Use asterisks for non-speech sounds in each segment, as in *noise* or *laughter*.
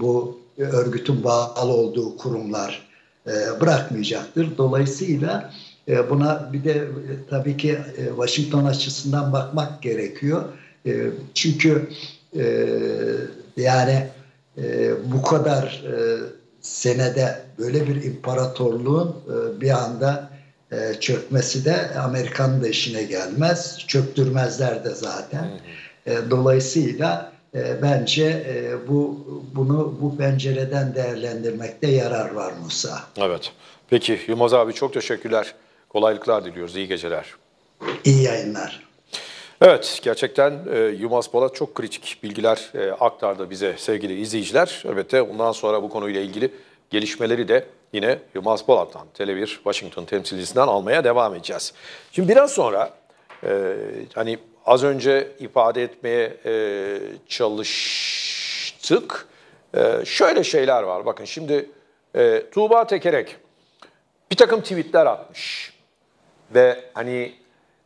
bu e, örgütün bağlı olduğu kurumlar e, bırakmayacaktır. Dolayısıyla e, buna bir de tabii ki Washington açısından bakmak gerekiyor. çünkü yani bu kadar senede böyle bir imparatorluğun bir anda çökmesi de Amerikan'ın da işine gelmez. Çöktürmezler de zaten. dolayısıyla ee, bence e, bu bunu bu pencereden değerlendirmekte yarar var Musa. Evet. Peki Yılmaz abi çok teşekkürler. Kolaylıklar diliyoruz. İyi geceler. İyi yayınlar. Evet, gerçekten e, Yılmaz Polat çok kritik bilgiler e, aktardı bize sevgili izleyiciler. Elbette ondan sonra bu konuyla ilgili gelişmeleri de yine Yılmaz Polat'tan, Tele1 Washington temsilcisinden almaya devam edeceğiz. Şimdi biraz sonra e, hani az önce ifade etmeye e, çalıştık. E, şöyle şeyler var. Bakın şimdi e, Tuğba Tekerek bir takım tweetler atmış. Ve hani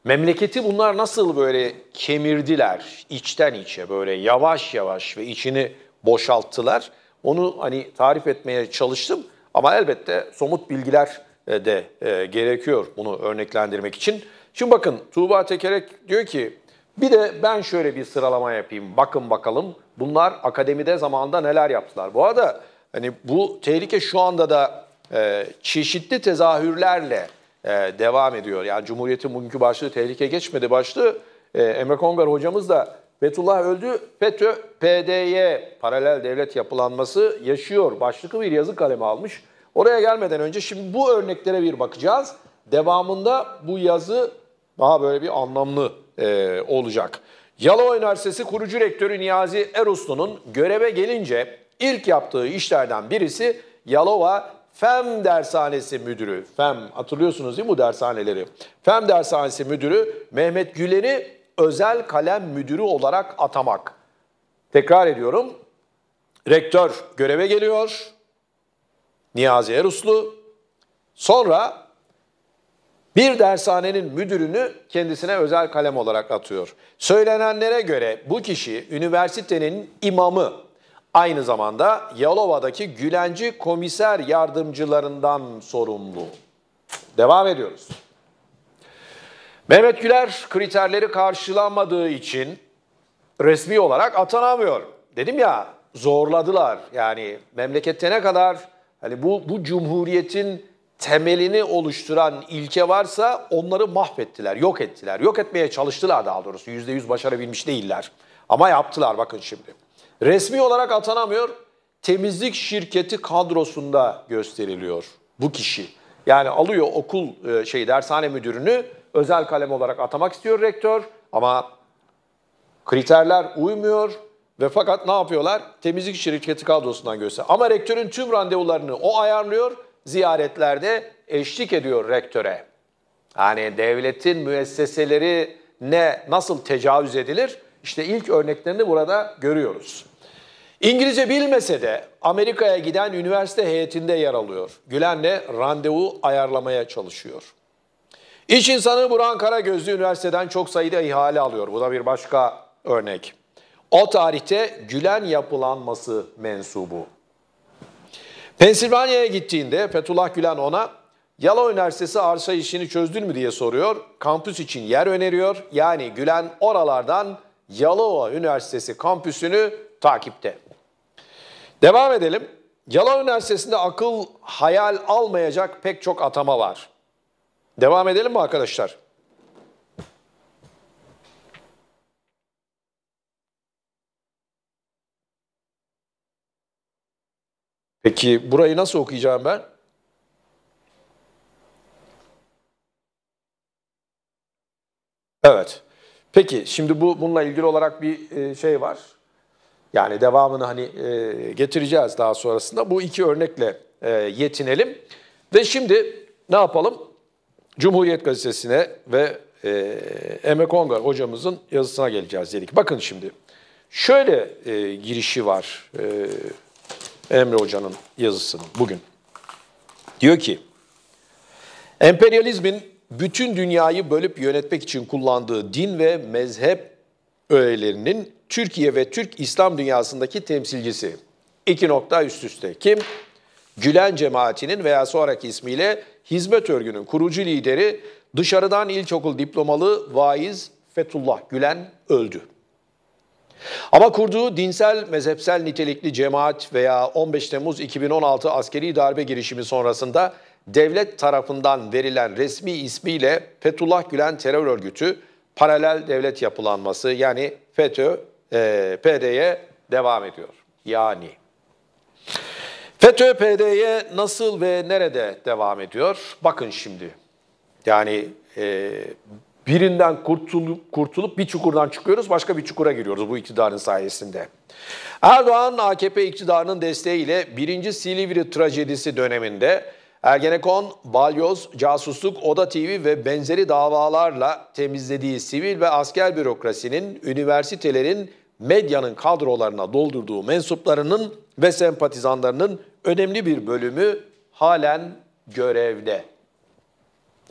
memleketi bunlar nasıl böyle kemirdiler içten içe böyle yavaş yavaş ve içini boşalttılar. Onu hani tarif etmeye çalıştım ama elbette somut bilgiler e, de e, gerekiyor bunu örneklendirmek için. Şimdi bakın Tuğba Tekerek diyor ki bir de ben şöyle bir sıralama yapayım. Bakın bakalım bunlar akademide zamanında neler yaptılar. Bu arada hani bu tehlike şu anda da e, çeşitli tezahürlerle e, devam ediyor. Yani Cumhuriyet'in bugünkü başlığı tehlike geçmedi başlığı. E, Emre Kongar hocamız da Betullah öldü, FETÖ, PDY, paralel devlet yapılanması yaşıyor. Başlıklı bir yazı kalemi almış. Oraya gelmeden önce şimdi bu örneklere bir bakacağız. Devamında bu yazı daha böyle bir anlamlı e, olacak. Yalova Üniversitesi kurucu rektörü Niyazi Eruslu'nun göreve gelince ilk yaptığı işlerden birisi Yalova FEM Dershanesi Müdürü. FEM hatırlıyorsunuz değil mi bu dershaneleri? FEM Dershanesi Müdürü Mehmet Güler'i özel kalem müdürü olarak atamak. Tekrar ediyorum. Rektör göreve geliyor. Niyazi Eruslu. Sonra bir dershanenin müdürünü kendisine özel kalem olarak atıyor. Söylenenlere göre bu kişi üniversitenin imamı. Aynı zamanda Yalova'daki Gülenci komiser yardımcılarından sorumlu. Devam ediyoruz. Mehmet Güler kriterleri karşılanmadığı için resmi olarak atanamıyor. Dedim ya zorladılar yani memlekette ne kadar hani bu bu cumhuriyetin temelini oluşturan ilke varsa onları mahvettiler, yok ettiler. Yok etmeye çalıştılar daha doğrusu. yüz başarabilmiş değiller. Ama yaptılar bakın şimdi. Resmi olarak atanamıyor. Temizlik şirketi kadrosunda gösteriliyor bu kişi. Yani alıyor okul e, şey dershane müdürünü özel kalem olarak atamak istiyor rektör ama kriterler uymuyor ve fakat ne yapıyorlar? Temizlik şirketi kadrosundan göster. Ama rektörün tüm randevularını o ayarlıyor ziyaretlerde eşlik ediyor rektöre. Yani devletin müesseseleri ne nasıl tecavüz edilir? İşte ilk örneklerini burada görüyoruz. İngilizce bilmese de Amerika'ya giden üniversite heyetinde yer alıyor. Gülen'le randevu ayarlamaya çalışıyor. İş insanı Burhan Karagözlü üniversiteden çok sayıda ihale alıyor. Bu da bir başka örnek. O tarihte Gülen yapılanması mensubu. Pensilvanya'ya gittiğinde Fethullah Gülen ona Yala Üniversitesi arsa işini çözdün mü diye soruyor. Kampüs için yer öneriyor. Yani Gülen oralardan Yalova Üniversitesi kampüsünü takipte. Devam edelim. Yalova Üniversitesi'nde akıl hayal almayacak pek çok atama var. Devam edelim mi arkadaşlar? Peki burayı nasıl okuyacağım ben? Evet. Peki şimdi bu bununla ilgili olarak bir e, şey var. Yani devamını hani e, getireceğiz daha sonrasında. Bu iki örnekle e, yetinelim. Ve şimdi ne yapalım? Cumhuriyet Gazetesi'ne ve Emek Ongar hocamızın yazısına geleceğiz dedik. Bakın şimdi şöyle girişi var Emre Hoca'nın yazısını bugün. Diyor ki, emperyalizmin bütün dünyayı bölüp yönetmek için kullandığı din ve mezhep öğelerinin Türkiye ve Türk İslam dünyasındaki temsilcisi. İki nokta üst üste. Kim? Gülen cemaatinin veya sonraki ismiyle Hizmet Örgü'nün kurucu lideri dışarıdan ilkokul diplomalı vaiz Fethullah Gülen öldü. Ama kurduğu dinsel, mezhepsel nitelikli cemaat veya 15 Temmuz 2016 askeri darbe girişimi sonrasında devlet tarafından verilen resmi ismiyle Fethullah Gülen terör örgütü paralel devlet yapılanması yani FETÖ, e, PD'ye devam ediyor. Yani FETÖ, PD'ye nasıl ve nerede devam ediyor? Bakın şimdi yani e, Birinden kurtulup, kurtulup bir çukurdan çıkıyoruz, başka bir çukura giriyoruz bu iktidarın sayesinde. Erdoğan, AKP iktidarının desteğiyle 1. Silivri trajedisi döneminde Ergenekon, balyoz, casusluk, Oda TV ve benzeri davalarla temizlediği sivil ve asker bürokrasinin, üniversitelerin, medyanın kadrolarına doldurduğu mensuplarının ve sempatizanlarının önemli bir bölümü halen görevde.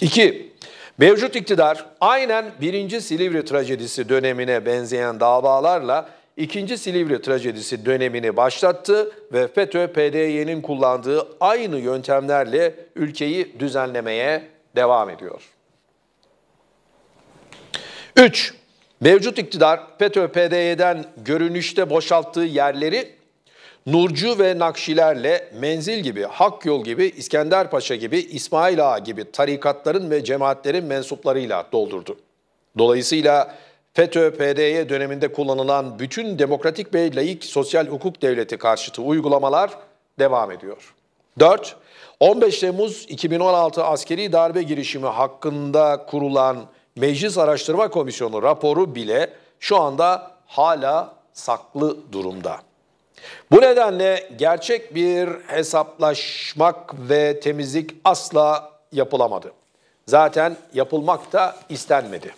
2. Mevcut iktidar aynen 1. Silivri trajedisi dönemine benzeyen davalarla 2. Silivri trajedisi dönemini başlattı ve FETÖ-PDY'nin kullandığı aynı yöntemlerle ülkeyi düzenlemeye devam ediyor. 3. Mevcut iktidar FETÖ-PDY'den görünüşte boşalttığı yerleri Nurcu ve Nakşilerle Menzil gibi, Hak Yol gibi, İskenderpaşa gibi, İsmail Ağa gibi tarikatların ve cemaatlerin mensuplarıyla doldurdu. Dolayısıyla FETÖ-PDY e döneminde kullanılan bütün demokratik ve laik sosyal hukuk devleti karşıtı uygulamalar devam ediyor. 4. 15 Temmuz 2016 askeri darbe girişimi hakkında kurulan Meclis Araştırma Komisyonu raporu bile şu anda hala saklı durumda. Bu nedenle gerçek bir hesaplaşmak ve temizlik asla yapılamadı. Zaten yapılmak da istenmedi.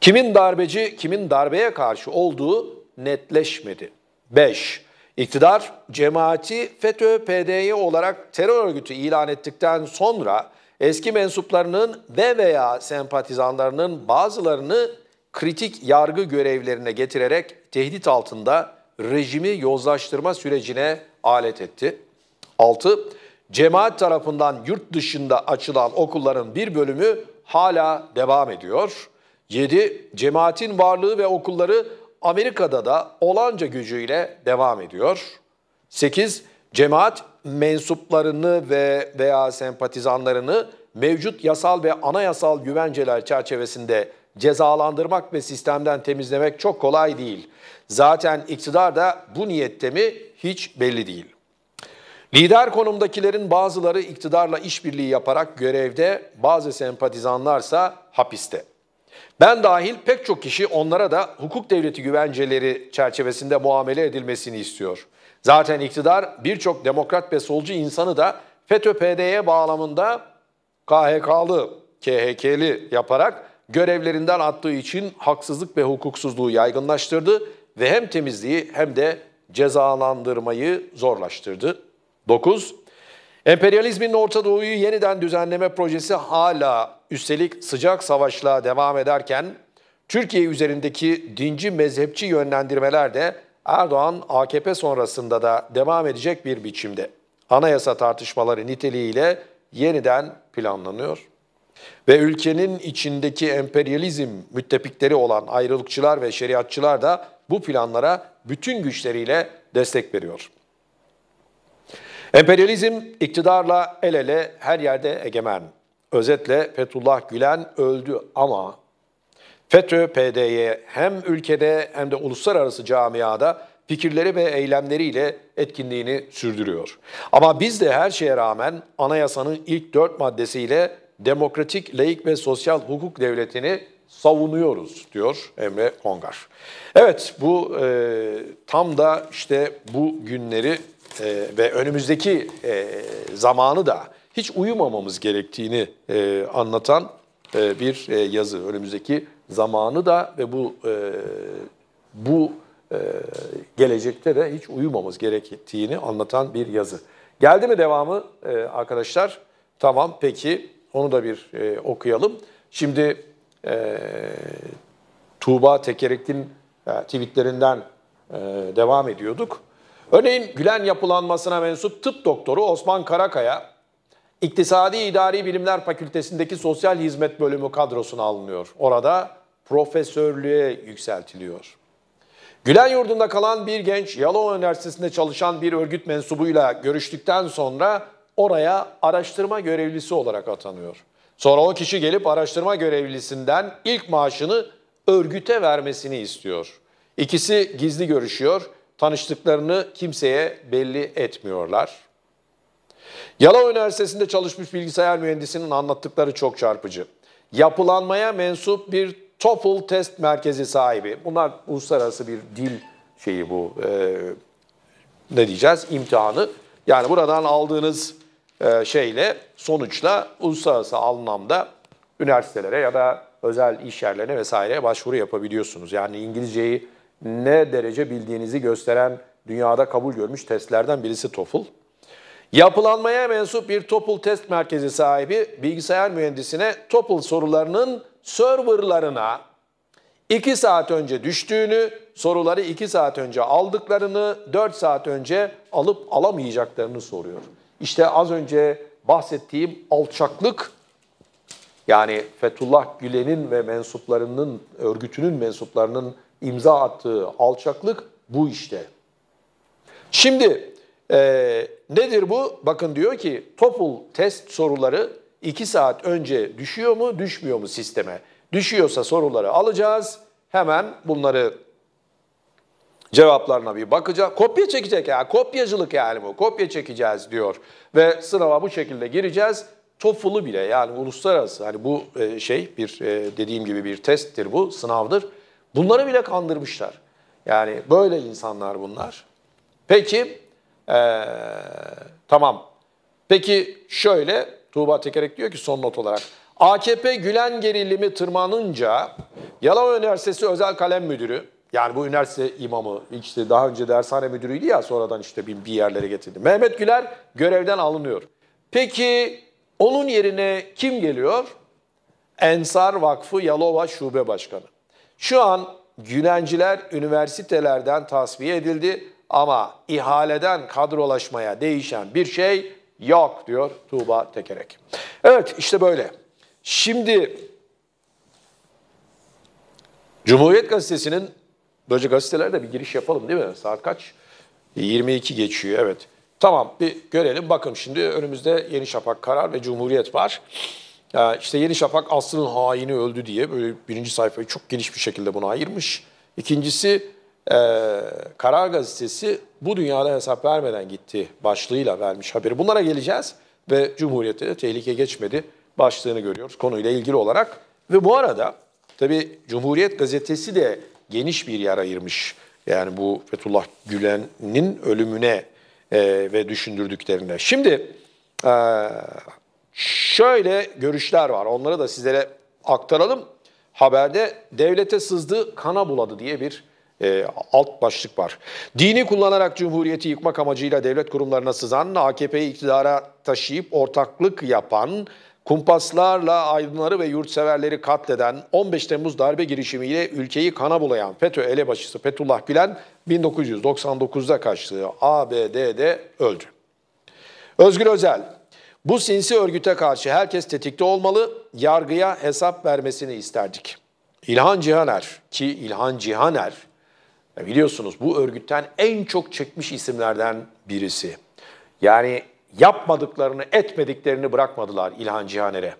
Kimin darbeci, kimin darbeye karşı olduğu netleşmedi. 5. İktidar cemaati FETÖ PDY olarak terör örgütü ilan ettikten sonra eski mensuplarının ve veya sempatizanlarının bazılarını kritik yargı görevlerine getirerek tehdit altında rejimi yozlaştırma sürecine alet etti. 6. Cemaat tarafından yurt dışında açılan okulların bir bölümü hala devam ediyor. 7. Cemaatin varlığı ve okulları Amerika'da da olanca gücüyle devam ediyor. 8. Cemaat mensuplarını ve veya sempatizanlarını mevcut yasal ve anayasal güvenceler çerçevesinde cezalandırmak ve sistemden temizlemek çok kolay değil. Zaten iktidar da bu niyette mi hiç belli değil. Lider konumdakilerin bazıları iktidarla işbirliği yaparak görevde, bazı sempatizanlarsa hapiste. Ben dahil pek çok kişi onlara da hukuk devleti güvenceleri çerçevesinde muamele edilmesini istiyor. Zaten iktidar birçok demokrat ve solcu insanı da FETÖ-PD'ye bağlamında KHK'lı, KHK'li yaparak görevlerinden attığı için haksızlık ve hukuksuzluğu yaygınlaştırdı ve hem temizliği hem de cezalandırmayı zorlaştırdı. 9. Emperyalizmin Orta Doğu'yu yeniden düzenleme projesi hala üstelik sıcak savaşla devam ederken Türkiye üzerindeki dinci mezhepçi yönlendirmeler de Erdoğan AKP sonrasında da devam edecek bir biçimde. Anayasa tartışmaları niteliğiyle yeniden planlanıyor. Ve ülkenin içindeki emperyalizm müttefikleri olan ayrılıkçılar ve şeriatçılar da bu planlara bütün güçleriyle destek veriyor. Emperyalizm iktidarla el ele her yerde egemen. Özetle Fethullah Gülen öldü ama FETÖ-PD'ye hem ülkede hem de uluslararası camiada fikirleri ve eylemleriyle etkinliğini sürdürüyor. Ama biz de her şeye rağmen anayasanın ilk dört maddesiyle demokratik, laik ve sosyal hukuk devletini savunuyoruz diyor Emre Kongar. Evet bu e, tam da işte bu günleri e, ve önümüzdeki e, zamanı da hiç uyumamamız gerektiğini e, anlatan e, bir e, yazı. Önümüzdeki zamanı da ve bu e, bu e, gelecekte de hiç uyumamız gerektiğini anlatan bir yazı. Geldi mi devamı e, arkadaşlar? Tamam peki. Onu da bir e, okuyalım. Şimdi e, Tuğba Tekerek'in e, tweetlerinden e, devam ediyorduk. Örneğin Gülen yapılanmasına mensup tıp doktoru Osman Karakaya, İktisadi İdari Bilimler Fakültesindeki Sosyal Hizmet Bölümü kadrosuna alınıyor. Orada profesörlüğe yükseltiliyor. Gülen yurdunda kalan bir genç Yalova Üniversitesi'nde çalışan bir örgüt mensubuyla görüştükten sonra oraya araştırma görevlisi olarak atanıyor. Sonra o kişi gelip araştırma görevlisinden ilk maaşını örgüte vermesini istiyor. İkisi gizli görüşüyor, tanıştıklarını kimseye belli etmiyorlar. Yalova Üniversitesi'nde çalışmış bilgisayar mühendisinin anlattıkları çok çarpıcı. Yapılanmaya mensup bir TOEFL test merkezi sahibi. Bunlar uluslararası bir dil şeyi bu, e, ne diyeceğiz, imtihanı. Yani buradan aldığınız e, şeyle sonuçla uluslararası anlamda üniversitelere ya da özel iş yerlerine vesaire başvuru yapabiliyorsunuz. Yani İngilizceyi ne derece bildiğinizi gösteren dünyada kabul görmüş testlerden birisi TOEFL. Yapılanmaya mensup bir TOEFL test merkezi sahibi bilgisayar mühendisine TOEFL sorularının serverlarına 2 saat önce düştüğünü, soruları 2 saat önce aldıklarını, 4 saat önce alıp alamayacaklarını soruyor. İşte az önce bahsettiğim alçaklık yani Fethullah Gülen'in ve mensuplarının, örgütünün mensuplarının imza attığı alçaklık bu işte. Şimdi e, nedir bu? Bakın diyor ki Topul test soruları 2 saat önce düşüyor mu, düşmüyor mu sisteme? Düşüyorsa soruları alacağız, hemen bunları cevaplarına bir bakacak. Kopya çekecek ya Kopyacılık yani bu. Kopya çekeceğiz diyor. Ve sınava bu şekilde gireceğiz. TOEFL'ı bile yani uluslararası hani bu e, şey bir e, dediğim gibi bir testtir bu, sınavdır. Bunları bile kandırmışlar. Yani böyle insanlar bunlar. Peki ee, tamam. Peki şöyle Tuğba Tekerek diyor ki son not olarak. AKP Gülen gerilimi tırmanınca Yalova Üniversitesi Özel Kalem Müdürü yani bu üniversite imamı işte daha önce dershane müdürüydü ya sonradan işte bir, bir yerlere getirdi. Mehmet Güler görevden alınıyor. Peki onun yerine kim geliyor? Ensar Vakfı Yalova Şube Başkanı. Şu an günenciler üniversitelerden tasfiye edildi ama ihaleden kadrolaşmaya değişen bir şey yok diyor Tuğba Tekerek. Evet işte böyle. Şimdi Cumhuriyet Gazetesi'nin Böylece gazetelerde bir giriş yapalım değil mi? Saat kaç? 22 geçiyor evet. Tamam bir görelim. Bakın şimdi önümüzde Yeni Şafak karar ve Cumhuriyet var. İşte Yeni Şafak Aslı'nın haini öldü diye böyle birinci sayfayı çok geniş bir şekilde buna ayırmış. İkincisi e, Karar Gazetesi bu dünyada hesap vermeden gitti başlığıyla vermiş haberi. Bunlara geleceğiz ve Cumhuriyet'te de tehlike geçmedi başlığını görüyoruz konuyla ilgili olarak. Ve bu arada tabii Cumhuriyet Gazetesi de geniş bir yer ayırmış. Yani bu Fethullah Gülen'in ölümüne e, ve düşündürdüklerine. Şimdi e, şöyle görüşler var. Onları da sizlere aktaralım. Haberde devlete sızdı, kana buladı diye bir e, alt başlık var. Dini kullanarak cumhuriyeti yıkmak amacıyla devlet kurumlarına sızan, AKP'yi iktidara taşıyıp ortaklık yapan Kumpaslarla aydınları ve yurtseverleri katleden 15 Temmuz darbe girişimiyle ülkeyi kana bulayan FETÖ elebaşısı Fethullah Gülen 1999'da kaçtığı ABD'de öldü. Özgür Özel, bu sinsi örgüte karşı herkes tetikte olmalı, yargıya hesap vermesini isterdik. İlhan Cihaner ki İlhan Cihaner e, biliyorsunuz bu örgütten en çok çekmiş isimlerden birisi. Yani yapmadıklarını, etmediklerini bırakmadılar İlhan Cihaner'e.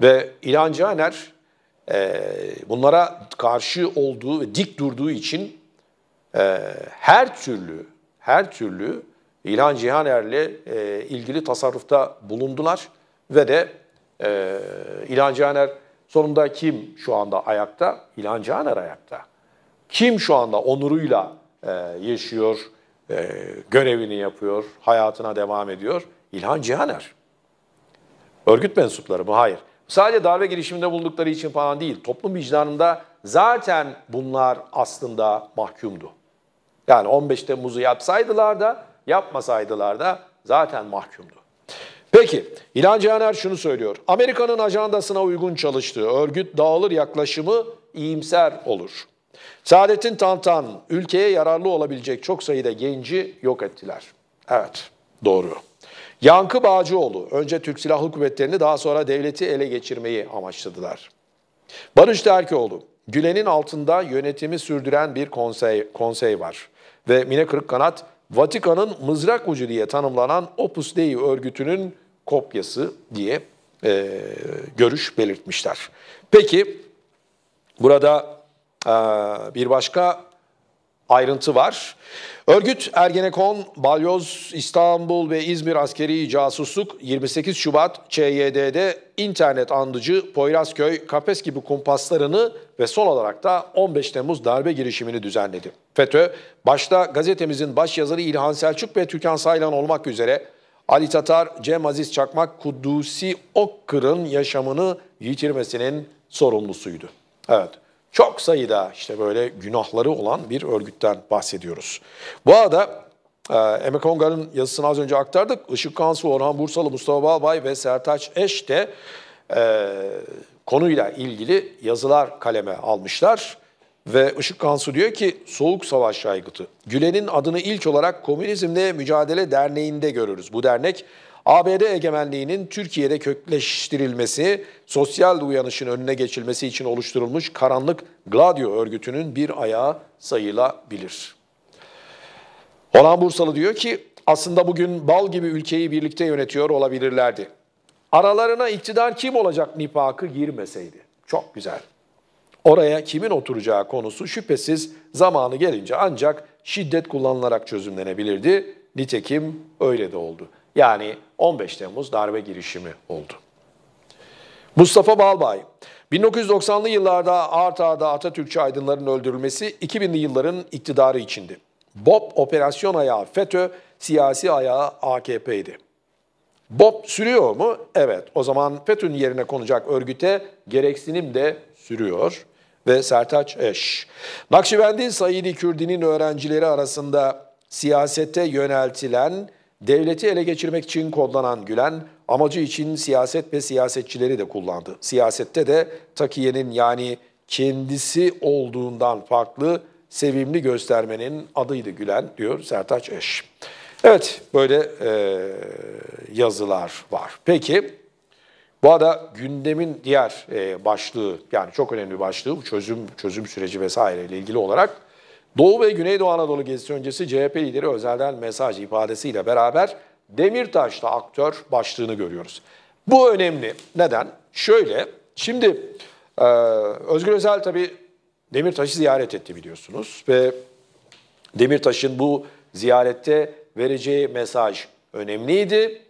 Ve İlhan Cihaner e, bunlara karşı olduğu ve dik durduğu için e, her türlü, her türlü İlhan Cihaner'le e, ilgili tasarrufta bulundular ve de e, İlhan Cihaner sonunda kim şu anda ayakta? İlhan Cihaner ayakta. Kim şu anda onuruyla e, yaşıyor, e, görevini yapıyor, hayatına devam ediyor. İlhan Cihaner. Örgüt mensupları mı? Hayır. Sadece darbe girişiminde buldukları için falan değil. Toplum vicdanında zaten bunlar aslında mahkumdu. Yani 15 Temmuz'u yapsaydılar da yapmasaydılar da zaten mahkumdu. Peki, İlhan Cihaner şunu söylüyor. Amerika'nın ajandasına uygun çalıştığı örgüt dağılır yaklaşımı iyimser olur. Saadettin Tantan, ülkeye yararlı olabilecek çok sayıda genci yok ettiler. Evet, doğru. Yankı Bağcıoğlu, önce Türk Silahlı Kuvvetleri'ni daha sonra devleti ele geçirmeyi amaçladılar. Barış Terkoğlu, Gülen'in altında yönetimi sürdüren bir konsey, konsey var. Ve Mine Kırıkkanat, Vatikan'ın mızrak ucu diye tanımlanan Opus Dei örgütünün kopyası diye e, görüş belirtmişler. Peki, burada ee, bir başka ayrıntı var. Örgüt Ergenekon, Balyoz, İstanbul ve İzmir askeri casusluk 28 Şubat ÇYD'de internet andıcı Poyrazköy, Kafes gibi kumpaslarını ve son olarak da 15 Temmuz darbe girişimini düzenledi. FETÖ başta gazetemizin başyazarı İlhan Selçuk ve Türkan Saylan olmak üzere Ali Tatar, Cem Aziz Çakmak, Kuddusi Okkır'ın yaşamını yitirmesinin sorumlusuydu. Evet. Çok sayıda işte böyle günahları olan bir örgütten bahsediyoruz. Bu arada ee, Emek Ongar'ın yazısını az önce aktardık. Işık Kansu, Orhan Bursalı, Mustafa Balbay ve Sertaç Eş de e, konuyla ilgili yazılar kaleme almışlar. Ve Işık Kansu diyor ki Soğuk Savaş Yaygıtı. Gülen'in adını ilk olarak Komünizmle Mücadele Derneği'nde görürüz. Bu dernek ABD egemenliğinin Türkiye'de kökleştirilmesi, sosyal uyanışın önüne geçilmesi için oluşturulmuş karanlık Gladio örgütünün bir ayağı sayılabilir. Orhan Bursalı diyor ki, aslında bugün bal gibi ülkeyi birlikte yönetiyor olabilirlerdi. Aralarına iktidar kim olacak nipakı girmeseydi. Çok güzel. Oraya kimin oturacağı konusu şüphesiz zamanı gelince ancak şiddet kullanılarak çözümlenebilirdi. Nitekim öyle de oldu. Yani 15 Temmuz darbe girişimi oldu. Mustafa Balbay, 1990'lı yıllarda Arta'da Atatürkçü aydınların öldürülmesi 2000'li yılların iktidarı içindi. BOP operasyon ayağı FETÖ, siyasi ayağı AKP'ydi. BOP sürüyor mu? Evet. O zaman FETÖ'nün yerine konacak örgüte gereksinim de sürüyor. Ve Sertaç Eş. Nakşibendi Said Kürdi'nin öğrencileri arasında siyasete yöneltilen Devleti ele geçirmek için kodlanan Gülen, amacı için siyaset ve siyasetçileri de kullandı. Siyasette de takiyenin yani kendisi olduğundan farklı sevimli göstermenin adıydı Gülen diyor Sertaç Eş. Evet böyle e, yazılar var. Peki bu arada gündemin diğer e, başlığı yani çok önemli başlığı çözüm çözüm süreci vesaire ile ilgili olarak Doğu ve Güneydoğu Anadolu gezisi öncesi CHP lideri özelden mesaj ifadesiyle beraber Demirtaş'ta aktör başlığını görüyoruz. Bu önemli. Neden? Şöyle, şimdi e, Özgür Özel tabii Demirtaş'ı ziyaret etti biliyorsunuz ve Demirtaş'ın bu ziyarette vereceği mesaj önemliydi.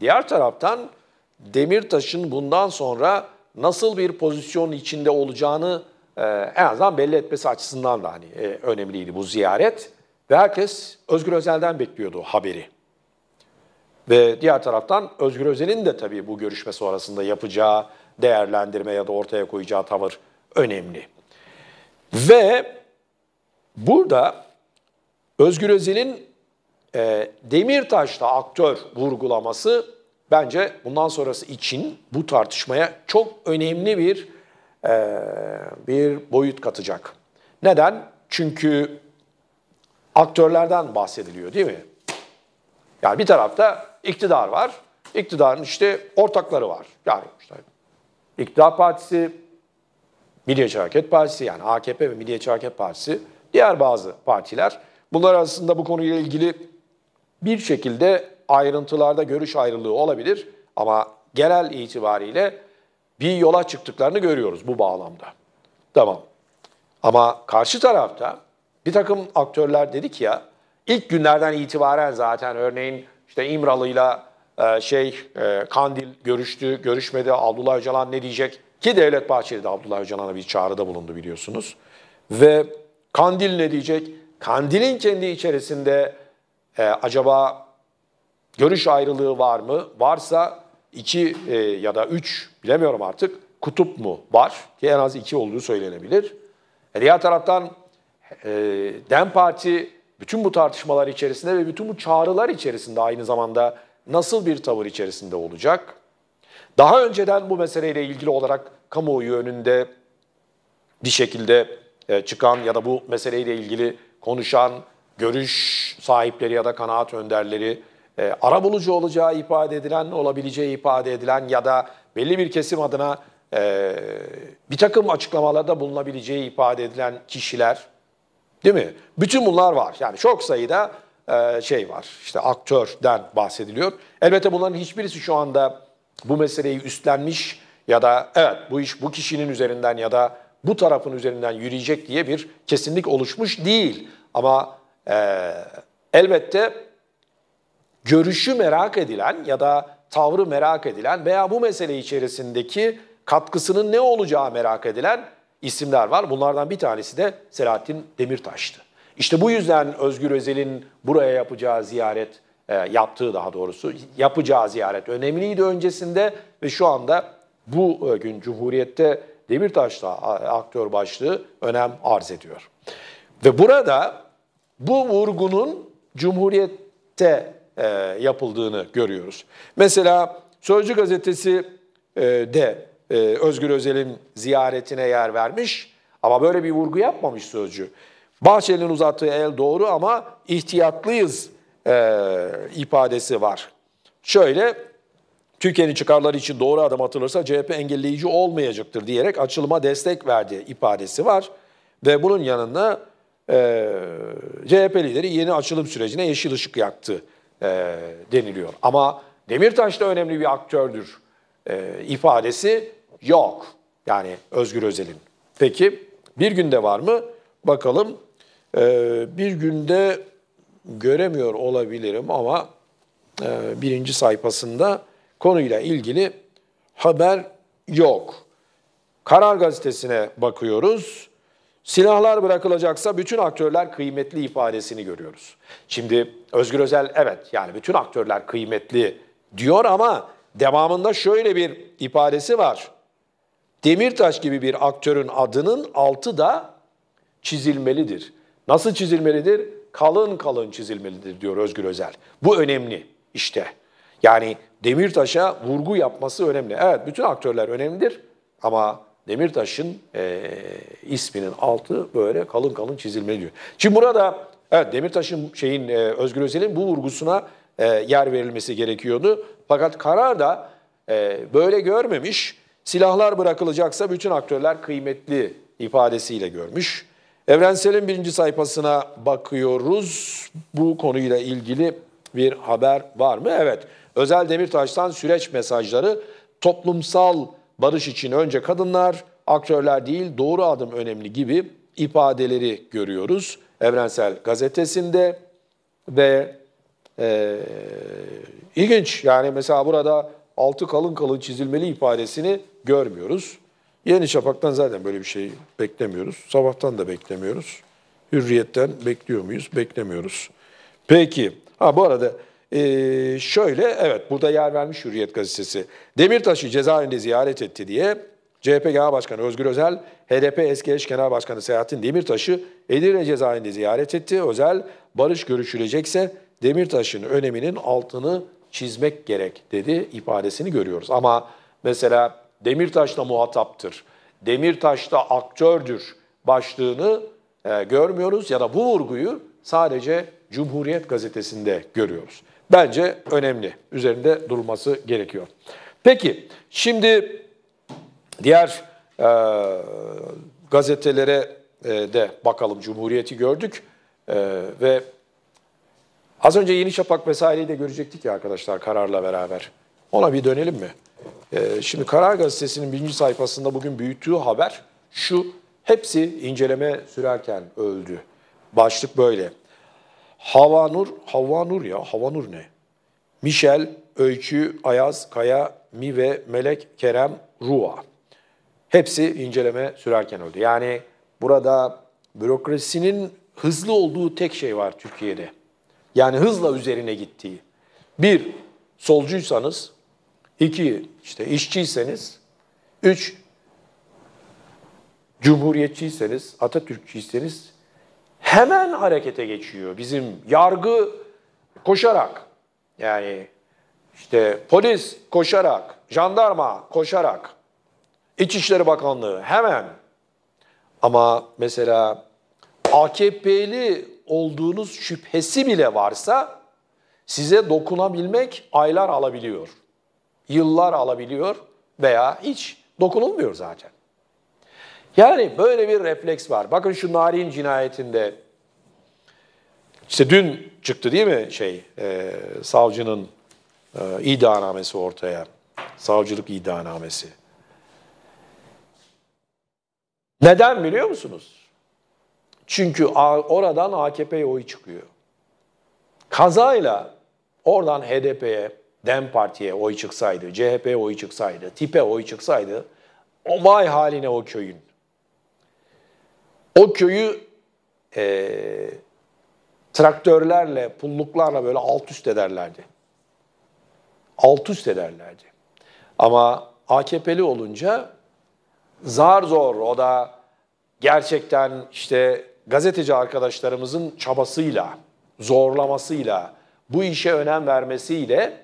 Diğer taraftan Demirtaş'ın bundan sonra nasıl bir pozisyon içinde olacağını ee, en azından belli etmesi açısından da hani e, önemliydi bu ziyaret. Ve herkes Özgür Özel'den bekliyordu haberi. Ve diğer taraftan Özgür Özel'in de tabii bu görüşme sonrasında yapacağı değerlendirme ya da ortaya koyacağı tavır önemli. Ve burada Özgür Özel'in e, Demirtaş'ta aktör vurgulaması bence bundan sonrası için bu tartışmaya çok önemli bir ee, bir boyut katacak. Neden? Çünkü aktörlerden bahsediliyor değil mi? Yani bir tarafta iktidar var. İktidarın işte ortakları var. Yani işte İktidar Partisi, Milliyetçi Hareket Partisi yani AKP ve Milliyetçi Hareket Partisi, diğer bazı partiler. Bunlar arasında bu konuyla ilgili bir şekilde ayrıntılarda görüş ayrılığı olabilir ama genel itibariyle bir yola çıktıklarını görüyoruz bu bağlamda. Tamam. Ama karşı tarafta bir takım aktörler dedik ya, ilk günlerden itibaren zaten örneğin işte İmralı'yla e, şey e, Kandil görüştü, görüşmedi. Abdullah Öcalan ne diyecek? Ki Devlet Bahçeli de Abdullah Öcalan'a bir çağrıda bulundu biliyorsunuz. Ve Kandil ne diyecek? Kandil'in kendi içerisinde e, acaba görüş ayrılığı var mı? Varsa iki e, ya da üç bilemiyorum artık kutup mu var ki en az iki olduğu söylenebilir. E diğer taraftan e, DEM Parti bütün bu tartışmalar içerisinde ve bütün bu çağrılar içerisinde aynı zamanda nasıl bir tavır içerisinde olacak? Daha önceden bu meseleyle ilgili olarak kamuoyu önünde bir şekilde e, çıkan ya da bu meseleyle ilgili konuşan görüş sahipleri ya da kanaat önderleri e, ee, arabulucu olacağı ifade edilen, olabileceği ifade edilen ya da belli bir kesim adına e, bir takım açıklamalarda bulunabileceği ifade edilen kişiler değil mi? Bütün bunlar var. Yani çok sayıda e, şey var. İşte aktörden bahsediliyor. Elbette bunların hiçbirisi şu anda bu meseleyi üstlenmiş ya da evet bu iş bu kişinin üzerinden ya da bu tarafın üzerinden yürüyecek diye bir kesinlik oluşmuş değil. Ama e, elbette görüşü merak edilen ya da tavrı merak edilen veya bu mesele içerisindeki katkısının ne olacağı merak edilen isimler var. Bunlardan bir tanesi de Selahattin Demirtaş'tı. İşte bu yüzden Özgür Özel'in buraya yapacağı ziyaret, e, yaptığı daha doğrusu yapacağı ziyaret önemliydi öncesinde ve şu anda bu e, gün Cumhuriyet'te Demirtaş'ta aktör başlığı önem arz ediyor. Ve burada bu vurgunun Cumhuriyet'te e, yapıldığını görüyoruz. Mesela Sözcü gazetesi e, de e, Özgür Özel'in ziyaretine yer vermiş ama böyle bir vurgu yapmamış Sözcü. Bahçeli'nin uzattığı el doğru ama ihtiyatlıyız e, ifadesi var. Şöyle, Türkiye'nin çıkarları için doğru adım atılırsa CHP engelleyici olmayacaktır diyerek açılıma destek verdi ifadesi var. Ve bunun yanında e, CHP lideri yeni açılım sürecine yeşil ışık yaktı e, deniliyor. Ama Demirtaş da önemli bir aktördür e, ifadesi yok. Yani Özgür Özel'in. Peki bir günde var mı? Bakalım e, bir günde göremiyor olabilirim ama e, birinci sayfasında konuyla ilgili haber yok. Karar gazetesine bakıyoruz. Silahlar bırakılacaksa bütün aktörler kıymetli ifadesini görüyoruz. Şimdi Özgür Özel evet yani bütün aktörler kıymetli diyor ama devamında şöyle bir ifadesi var. Demirtaş gibi bir aktörün adının altı da çizilmelidir. Nasıl çizilmelidir? Kalın kalın çizilmelidir diyor Özgür Özel. Bu önemli işte. Yani Demirtaş'a vurgu yapması önemli. Evet bütün aktörler önemlidir ama Demirtaş'ın e, isminin altı böyle kalın kalın çizilmeli diyor. Şimdi burada evet Demirtaş'ın şeyin e, Özgür Özel'in bu vurgusuna e, yer verilmesi gerekiyordu. Fakat karar da e, böyle görmemiş. Silahlar bırakılacaksa bütün aktörler kıymetli ifadesiyle görmüş. Evrensel'in birinci sayfasına bakıyoruz. Bu konuyla ilgili bir haber var mı? Evet. Özel Demirtaş'tan süreç mesajları toplumsal barış için önce kadınlar, aktörler değil doğru adım önemli gibi ifadeleri görüyoruz. Evrensel Gazetesi'nde ve e, ilginç yani mesela burada altı kalın kalın çizilmeli ifadesini görmüyoruz. Yeni Şafak'tan zaten böyle bir şey beklemiyoruz. Sabahtan da beklemiyoruz. Hürriyetten bekliyor muyuz? Beklemiyoruz. Peki. Ha bu arada ee, şöyle evet burada yer vermiş Hürriyet gazetesi. Demirtaş'ı cezaevinde ziyaret etti diye CHP Genel Başkanı Özgür Özel, HDP eski eş Genel Başkanı Selahattin Demirtaş'ı Edirne cezaevinde ziyaret etti. Özel, barış görüşülecekse Demirtaş'ın öneminin altını çizmek gerek dedi ifadesini görüyoruz. Ama mesela Demirtaş da muhataptır, Demirtaş da aktördür başlığını e, görmüyoruz ya da bu vurguyu sadece Cumhuriyet gazetesinde görüyoruz bence önemli. Üzerinde durulması gerekiyor. Peki şimdi diğer e, gazetelere e, de bakalım Cumhuriyet'i gördük e, ve az önce Yeni Şafak vesaireyi de görecektik ya arkadaşlar kararla beraber. Ona bir dönelim mi? E, şimdi Karar Gazetesi'nin birinci sayfasında bugün büyüttüğü haber şu hepsi inceleme sürerken öldü. Başlık böyle. Havanur, Havanur ya, Havanur ne? Michel, Öykü, Ayaz, Kaya, Mive, Melek, Kerem, Ruha. Hepsi inceleme sürerken öldü. Yani burada bürokrasinin hızlı olduğu tek şey var Türkiye'de. Yani hızla üzerine gittiği. Bir, solcuysanız. iki işte işçiyseniz. Üç, cumhuriyetçiyseniz, Atatürkçüyseniz hemen harekete geçiyor bizim yargı koşarak. Yani işte polis koşarak, jandarma koşarak, İçişleri Bakanlığı hemen. Ama mesela AKP'li olduğunuz şüphesi bile varsa size dokunabilmek aylar alabiliyor. Yıllar alabiliyor veya hiç dokunulmuyor zaten. Yani böyle bir refleks var. Bakın şu Narin cinayetinde işte dün çıktı değil mi şey e, savcının e, iddianamesi ortaya. Savcılık iddianamesi. Neden biliyor musunuz? Çünkü oradan AKP'ye oy çıkıyor. Kazayla oradan HDP'ye, DEM Parti'ye oy çıksaydı, CHP'ye oy çıksaydı, TİP'e oy çıksaydı, o vay haline o köyün. O köyü e, traktörlerle, pulluklarla böyle alt üst ederlerdi. Alt üst ederlerdi. Ama AKP'li olunca zar zor o da gerçekten işte gazeteci arkadaşlarımızın çabasıyla, zorlamasıyla, bu işe önem vermesiyle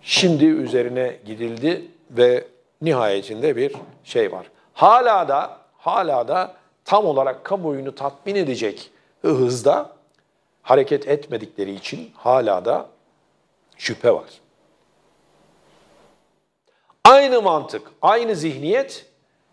şimdi üzerine gidildi ve nihayetinde bir şey var. Hala da hala da tam olarak kamuoyunu tatmin edecek hızda hareket etmedikleri için hala da şüphe var. Aynı mantık, aynı zihniyet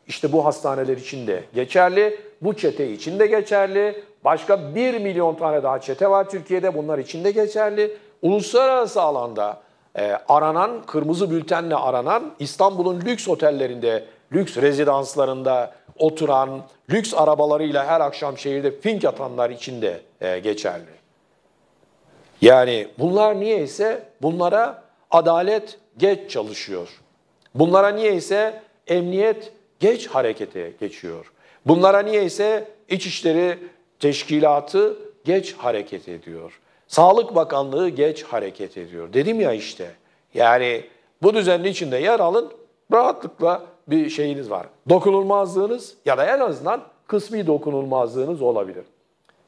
işte bu hastaneler için de geçerli, bu çete için de geçerli, başka 1 milyon tane daha çete var Türkiye'de bunlar için de geçerli. Uluslararası alanda e, aranan, kırmızı bültenle aranan İstanbul'un lüks otellerinde lüks rezidanslarında oturan, lüks arabalarıyla her akşam şehirde fink atanlar için de e, geçerli. Yani bunlar niye ise bunlara adalet geç çalışıyor. Bunlara niye ise emniyet geç harekete geçiyor. Bunlara niye ise İçişleri Teşkilatı geç hareket ediyor. Sağlık Bakanlığı geç hareket ediyor. Dedim ya işte. Yani bu düzenin içinde yer alın, rahatlıkla bir şeyiniz var. Dokunulmazlığınız ya da en azından kısmi dokunulmazlığınız olabilir.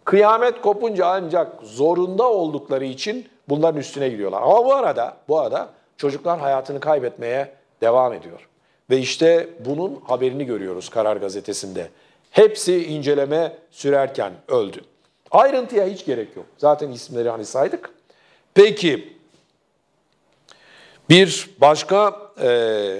Kıyamet kopunca ancak zorunda oldukları için bunların üstüne gidiyorlar. Ama bu arada, bu arada çocuklar hayatını kaybetmeye devam ediyor. Ve işte bunun haberini görüyoruz Karar Gazetesi'nde. Hepsi inceleme sürerken öldü. Ayrıntıya hiç gerek yok. Zaten isimleri hani saydık. Peki bir başka e,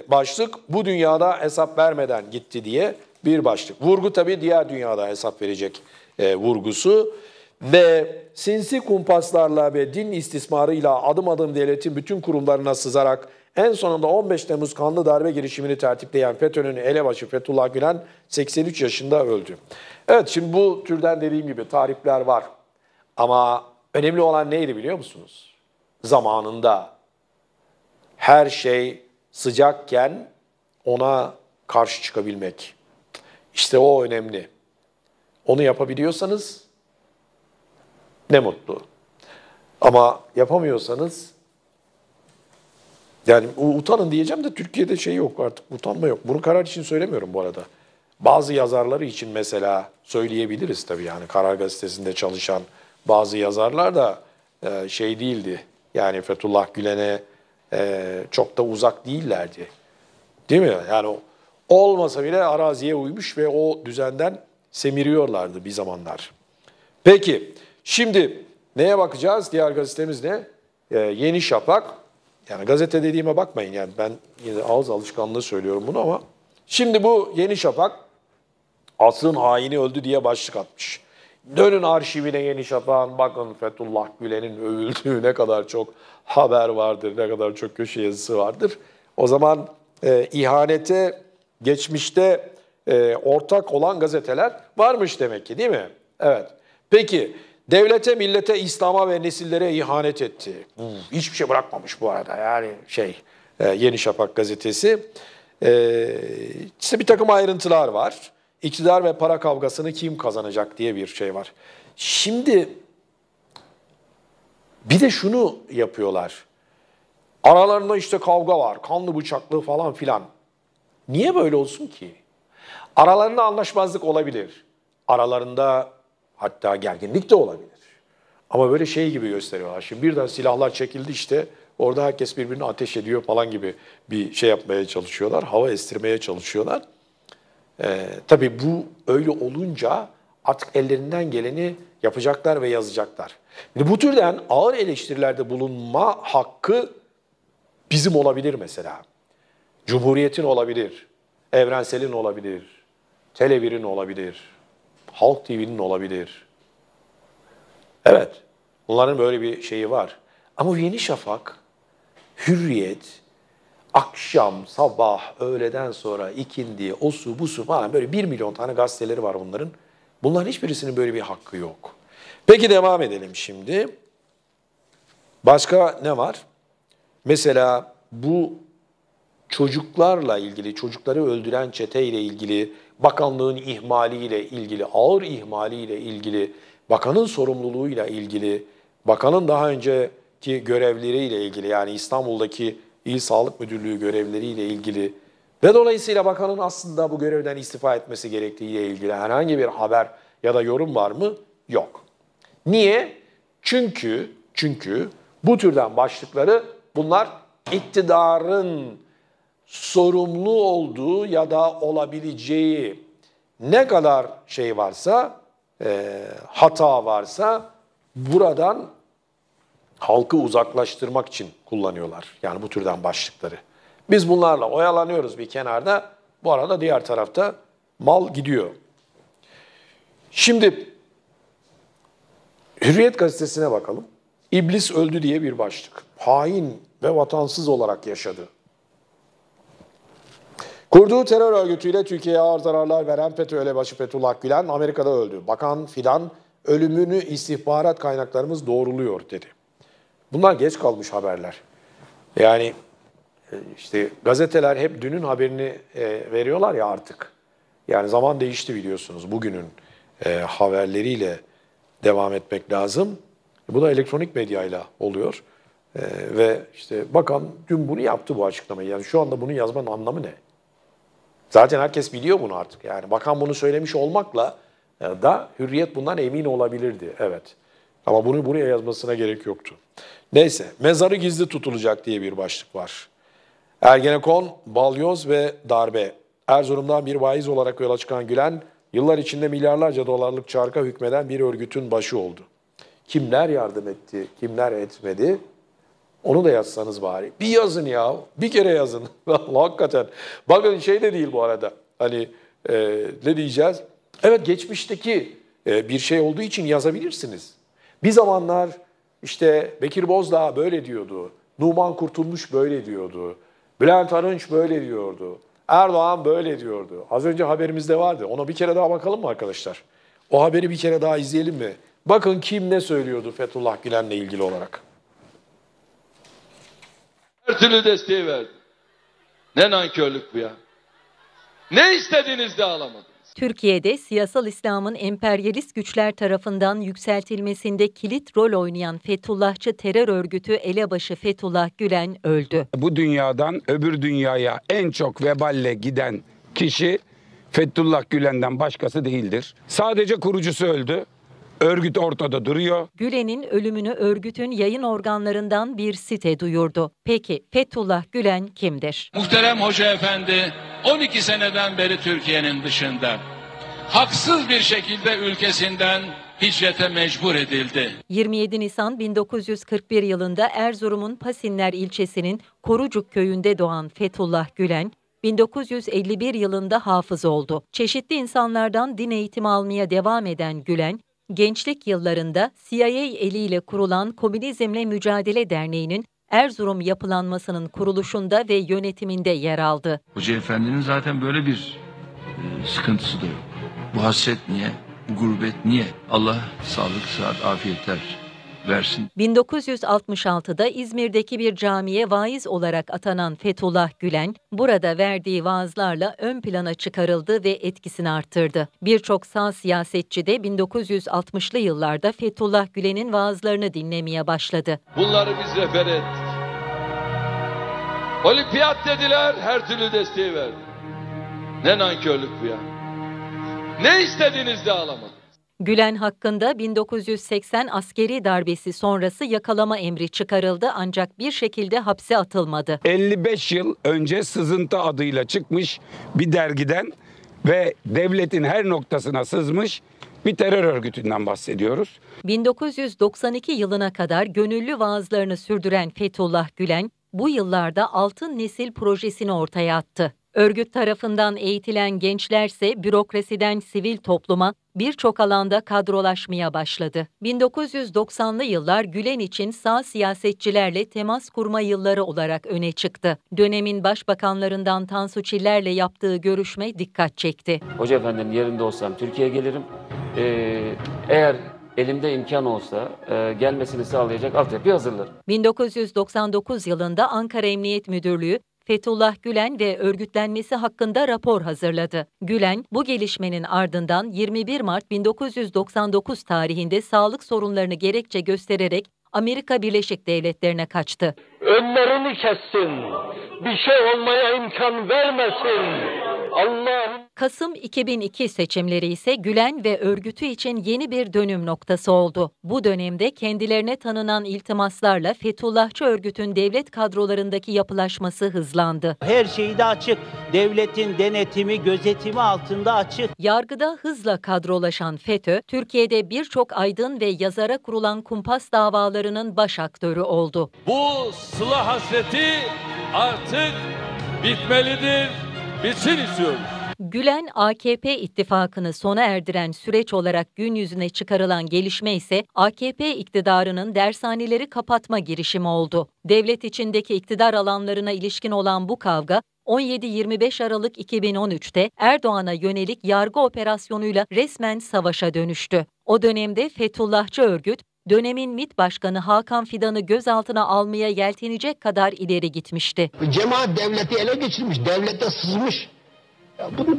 başlık bu dünyada hesap vermeden gitti diye bir başlık. Vurgu tabii diğer dünyada hesap verecek e, vurgusu ve sinsi kumpaslarla ve din istismarıyla adım adım devletin bütün kurumlarına sızarak en sonunda 15 Temmuz kanlı darbe girişimini tertipleyen FETÖ'nün elebaşı Fethullah Gülen 83 yaşında öldü. Evet şimdi bu türden dediğim gibi tarifler var. Ama önemli olan neydi biliyor musunuz? Zamanında her şey sıcakken ona karşı çıkabilmek. İşte o önemli. Onu yapabiliyorsanız ne mutlu. Ama yapamıyorsanız yani utanın diyeceğim de Türkiye'de şey yok artık utanma yok. Bunu karar için söylemiyorum bu arada. Bazı yazarları için mesela söyleyebiliriz tabii yani Karar Gazetesi'nde çalışan bazı yazarlar da e, şey değildi. Yani Fethullah Gülen'e e, çok da uzak değillerdi. Değil mi? Yani olmasa bile araziye uymuş ve o düzenden semiriyorlardı bir zamanlar. Peki şimdi neye bakacağız? Diğer gazetemiz ne? E, Yeni Şafak. Yani gazete dediğime bakmayın yani ben yine ağız alışkanlığı söylüyorum bunu ama şimdi bu Yeni Şafak asrın haini öldü diye başlık atmış. Dönün arşivine Yeni Şafak'ın bakın Fethullah Gülen'in övüldüğü ne kadar çok haber vardır, ne kadar çok köşe yazısı vardır. O zaman e, ihanete geçmişte e, ortak olan gazeteler varmış demek ki değil mi? Evet. Peki devlete, millete, İslam'a ve nesillere ihanet etti. Hmm. Hiçbir şey bırakmamış bu arada yani şey e, Yeni Şafak gazetesi. E, işte bir takım ayrıntılar var iktidar ve para kavgasını kim kazanacak diye bir şey var. Şimdi bir de şunu yapıyorlar. Aralarında işte kavga var, kanlı bıçaklı falan filan. Niye böyle olsun ki? Aralarında anlaşmazlık olabilir. Aralarında hatta gerginlik de olabilir. Ama böyle şey gibi gösteriyorlar. Şimdi birden silahlar çekildi işte orada herkes birbirini ateş ediyor falan gibi bir şey yapmaya çalışıyorlar. Hava estirmeye çalışıyorlar. E, tabii bu öyle olunca artık ellerinden geleni yapacaklar ve yazacaklar. Şimdi bu türden ağır eleştirilerde bulunma hakkı bizim olabilir mesela. Cumhuriyetin olabilir, Evrensel'in olabilir, Televir'in olabilir, Halk TV'nin olabilir. Evet, bunların böyle bir şeyi var. Ama Yeni Şafak, Hürriyet, akşam, sabah, öğleden sonra, ikindi, osu, busu falan böyle bir milyon tane gazeteleri var bunların. Bunların hiçbirisinin böyle bir hakkı yok. Peki devam edelim şimdi. Başka ne var? Mesela bu çocuklarla ilgili, çocukları öldüren çeteyle ilgili, bakanlığın ihmaliyle ilgili, ağır ihmaliyle ilgili, bakanın sorumluluğuyla ilgili, bakanın daha önceki görevleriyle ilgili yani İstanbul'daki İl Sağlık Müdürlüğü görevleriyle ilgili ve dolayısıyla bakanın aslında bu görevden istifa etmesi gerektiğiyle ilgili herhangi bir haber ya da yorum var mı? Yok. Niye? Çünkü çünkü bu türden başlıkları bunlar iktidarın sorumlu olduğu ya da olabileceği ne kadar şey varsa, e, hata varsa buradan halkı uzaklaştırmak için kullanıyorlar. Yani bu türden başlıkları. Biz bunlarla oyalanıyoruz bir kenarda. Bu arada diğer tarafta mal gidiyor. Şimdi Hürriyet gazetesine bakalım. İblis öldü diye bir başlık. Hain ve vatansız olarak yaşadı. Kurduğu terör örgütüyle Türkiye'ye ağır zararlar veren FETÖ'yle başı Fethullah Gülen Amerika'da öldü. Bakan Fidan ölümünü istihbarat kaynaklarımız doğruluyor dedi. Bunlar geç kalmış haberler. Yani e, işte gazeteler hep dünün haberini e, veriyorlar ya artık. Yani zaman değişti biliyorsunuz. Bugünün e, haberleriyle devam etmek lazım. Bu da elektronik medyayla oluyor. ve işte bakan dün bunu yaptı bu açıklamayı. Yani şu anda bunu yazmanın anlamı ne? Zaten herkes biliyor bunu artık. Yani bakan bunu söylemiş olmakla da hürriyet bundan emin olabilirdi. Evet. Ama bunu buraya yazmasına gerek yoktu. Neyse, mezarı gizli tutulacak diye bir başlık var. Ergenekon, balyoz ve darbe. Erzurum'dan bir vaiz olarak yola çıkan Gülen, yıllar içinde milyarlarca dolarlık çarka hükmeden bir örgütün başı oldu. Kimler yardım etti, kimler etmedi? Onu da yazsanız bari. Bir yazın ya, bir kere yazın. *laughs* Hakikaten. Bakın şey de değil bu arada. Hani e, ne diyeceğiz? Evet geçmişteki e, bir şey olduğu için yazabilirsiniz. Bir zamanlar işte Bekir Bozdağ böyle diyordu, Numan Kurtulmuş böyle diyordu, Bülent Arınç böyle diyordu, Erdoğan böyle diyordu. Az önce haberimizde vardı. Ona bir kere daha bakalım mı arkadaşlar? O haberi bir kere daha izleyelim mi? Bakın kim ne söylüyordu Fethullah Gülen'le ilgili olarak. Her türlü desteği verdi. Ne nankörlük bu ya. Ne istediğinizde alamadım. Türkiye'de siyasal İslam'ın emperyalist güçler tarafından yükseltilmesinde kilit rol oynayan Fethullahçı terör örgütü elebaşı Fethullah Gülen öldü. Bu dünyadan öbür dünyaya en çok veballe giden kişi Fethullah Gülen'den başkası değildir. Sadece kurucusu öldü. Örgüt ortada duruyor. Gülen'in ölümünü örgütün yayın organlarından bir site duyurdu. Peki Fethullah Gülen kimdir? Muhterem Hoca Efendi 12 seneden beri Türkiye'nin dışında. Haksız bir şekilde ülkesinden hicrete mecbur edildi. 27 Nisan 1941 yılında Erzurum'un Pasinler ilçesinin Korucuk köyünde doğan Fethullah Gülen, 1951 yılında hafız oldu. Çeşitli insanlardan din eğitimi almaya devam eden Gülen, gençlik yıllarında CIA eliyle kurulan Komünizmle Mücadele Derneği'nin Erzurum yapılanmasının kuruluşunda ve yönetiminde yer aldı. Hoca Efendi'nin zaten böyle bir e, sıkıntısı da yok. Bu hasret niye? Bu gurbet niye? Allah sağlık, sıhhat, afiyetler versin. 1966'da İzmir'deki bir camiye vaiz olarak atanan Fethullah Gülen, burada verdiği vaazlarla ön plana çıkarıldı ve etkisini arttırdı. Birçok sağ siyasetçi de 1960'lı yıllarda Fethullah Gülen'in vaazlarını dinlemeye başladı. Bunları biz refer ettik. Olimpiyat dediler, her türlü desteği verdi. Ne nankörlük bu ya. Ne istediğinizde alamadı. Gülen hakkında 1980 askeri darbesi sonrası yakalama emri çıkarıldı ancak bir şekilde hapse atılmadı. 55 yıl önce sızıntı adıyla çıkmış bir dergiden ve devletin her noktasına sızmış bir terör örgütünden bahsediyoruz. 1992 yılına kadar gönüllü vaazlarını sürdüren Fethullah Gülen bu yıllarda Altın Nesil projesini ortaya attı. Örgüt tarafından eğitilen gençlerse bürokrasiden sivil topluma birçok alanda kadrolaşmaya başladı. 1990'lı yıllar Gülen için sağ siyasetçilerle temas kurma yılları olarak öne çıktı. Dönemin başbakanlarından Tansu Çiller'le yaptığı görüşme dikkat çekti. Hoca efendinin yerinde olsam Türkiye'ye gelirim. Ee, eğer elimde imkan olsa e, gelmesini sağlayacak altyapı hazırlarım. 1999 yılında Ankara Emniyet Müdürlüğü Fethullah Gülen ve örgütlenmesi hakkında rapor hazırladı. Gülen, bu gelişmenin ardından 21 Mart 1999 tarihinde sağlık sorunlarını gerekçe göstererek Amerika Birleşik Devletleri'ne kaçtı. Önlerini kessin, bir şey olmaya imkan vermesin. Allah'ım Kasım 2002 seçimleri ise Gülen ve örgütü için yeni bir dönüm noktası oldu. Bu dönemde kendilerine tanınan iltimaslarla Fethullahçı örgütün devlet kadrolarındaki yapılaşması hızlandı. Her şeyi de açık. Devletin denetimi, gözetimi altında açık. Yargıda hızla kadrolaşan FETÖ, Türkiye'de birçok aydın ve yazara kurulan kumpas davalarının baş aktörü oldu. Bu sıla hasreti artık bitmelidir, bitsin istiyoruz. Gülen AKP ittifakını sona erdiren süreç olarak gün yüzüne çıkarılan gelişme ise AKP iktidarının dershaneleri kapatma girişimi oldu. Devlet içindeki iktidar alanlarına ilişkin olan bu kavga 17-25 Aralık 2013'te Erdoğan'a yönelik yargı operasyonuyla resmen savaşa dönüştü. O dönemde Fethullahçı örgüt dönemin MİT Başkanı Hakan Fidan'ı gözaltına almaya yeltenecek kadar ileri gitmişti. Cemaat devleti ele geçirmiş, devlete sızmış.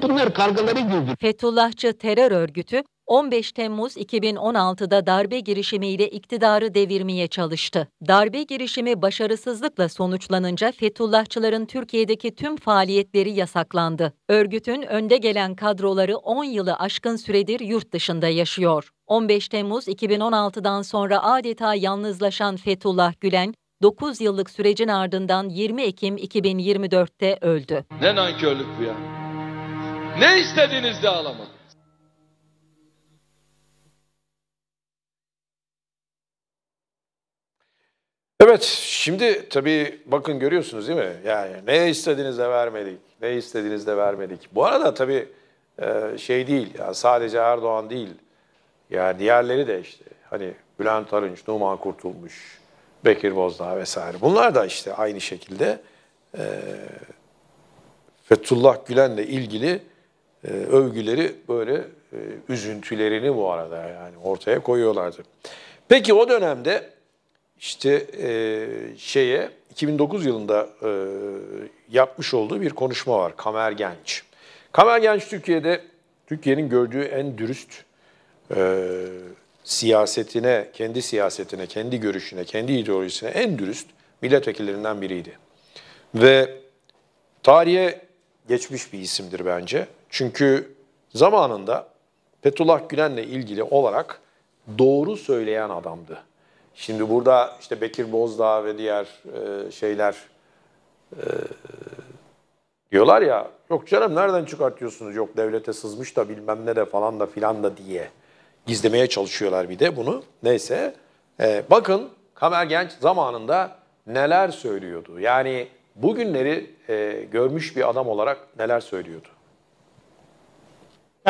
Bunlar kargaları güldür. Fethullahçı terör örgütü 15 Temmuz 2016'da darbe girişimiyle iktidarı devirmeye çalıştı. Darbe girişimi başarısızlıkla sonuçlanınca Fethullahçıların Türkiye'deki tüm faaliyetleri yasaklandı. Örgütün önde gelen kadroları 10 yılı aşkın süredir yurt dışında yaşıyor. 15 Temmuz 2016'dan sonra adeta yalnızlaşan Fethullah Gülen 9 yıllık sürecin ardından 20 Ekim 2024'te öldü. Ne nankörlük bu ya. Ne istediğinizde alamadınız. Evet, şimdi tabii bakın görüyorsunuz değil mi? Yani ne istediğinizde vermedik, ne istediğinizde vermedik. Bu arada tabii e, şey değil, yani sadece Erdoğan değil. Yani diğerleri de işte hani Bülent Arınç, Numan Kurtulmuş, Bekir Bozdağ vesaire. Bunlar da işte aynı şekilde e, Fethullah Gülen'le ilgili e, övgüleri böyle e, üzüntülerini bu arada yani ortaya koyuyorlardı. Peki o dönemde işte e, şeye 2009 yılında e, yapmış olduğu bir konuşma var Kamer Genç. Kamer Genç Türkiye'de Türkiye'nin gördüğü en dürüst e, siyasetine, kendi siyasetine, kendi görüşüne, kendi ideolojisine en dürüst milletvekillerinden biriydi. Ve tarihe geçmiş bir isimdir bence. Çünkü zamanında Fethullah Gülen'le ilgili olarak doğru söyleyen adamdı. Şimdi burada işte Bekir Bozdağ ve diğer e, şeyler e, diyorlar ya yok canım nereden çıkartıyorsunuz yok devlete sızmış da bilmem ne de falan da filan da diye gizlemeye çalışıyorlar bir de bunu. Neyse e, bakın Kamer Genç zamanında neler söylüyordu. Yani bugünleri görmüş bir adam olarak neler söylüyordu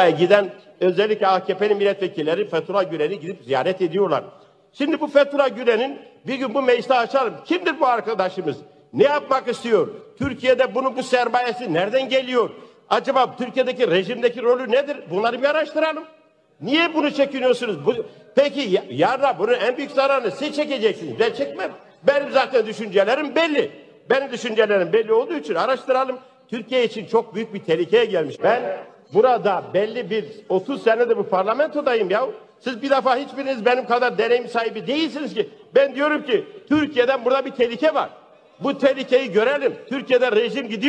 giden özellikle AKP'nin milletvekilleri Fethullah Gülen'i gidip ziyaret ediyorlar. Şimdi bu Fethullah Gülen'in bir gün bu mecliste açarım. Kimdir bu arkadaşımız? Ne yapmak istiyor? Türkiye'de bunun bu sermayesi nereden geliyor? Acaba Türkiye'deki rejimdeki rolü nedir? Bunları bir araştıralım. Niye bunu çekiniyorsunuz? Bu, peki yarra bunun en büyük zararını siz çekeceksiniz. Ben çekmem. Benim zaten düşüncelerim belli. Benim düşüncelerim belli olduğu için araştıralım. Türkiye için çok büyük bir tehlikeye gelmiş. Ben Burada belli bir 30 senedir bu parlamentodayım ya. Siz bir defa hiçbiriniz benim kadar deneyim sahibi değilsiniz ki. Ben diyorum ki Türkiye'den burada bir tehlike var. Bu tehlikeyi görelim. Türkiye'de rejim gidiyor.